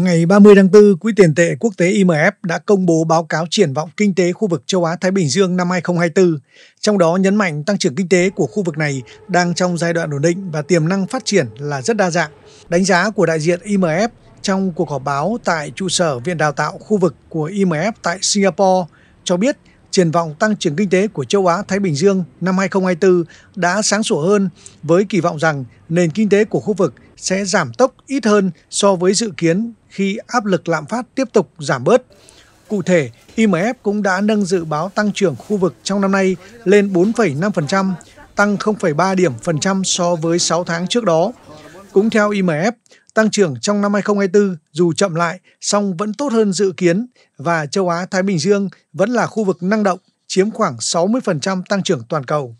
Ngày 30 tháng 4, Quỹ tiền tệ quốc tế IMF đã công bố báo cáo triển vọng kinh tế khu vực châu Á-Thái Bình Dương năm 2024, trong đó nhấn mạnh tăng trưởng kinh tế của khu vực này đang trong giai đoạn ổn định và tiềm năng phát triển là rất đa dạng. Đánh giá của đại diện IMF trong cuộc họp báo tại trụ sở Viện Đào tạo khu vực của IMF tại Singapore cho biết triển vọng tăng trưởng kinh tế của châu Á-Thái Bình Dương năm 2024 đã sáng sủa hơn với kỳ vọng rằng nền kinh tế của khu vực sẽ giảm tốc ít hơn so với dự kiến khi áp lực lạm phát tiếp tục giảm bớt. Cụ thể, IMF cũng đã nâng dự báo tăng trưởng khu vực trong năm nay lên 4,5%, tăng 0,3 điểm phần trăm so với 6 tháng trước đó. Cũng theo IMF, Tăng trưởng trong năm 2024 dù chậm lại, song vẫn tốt hơn dự kiến và châu Á-Thái Bình Dương vẫn là khu vực năng động, chiếm khoảng 60% tăng trưởng toàn cầu.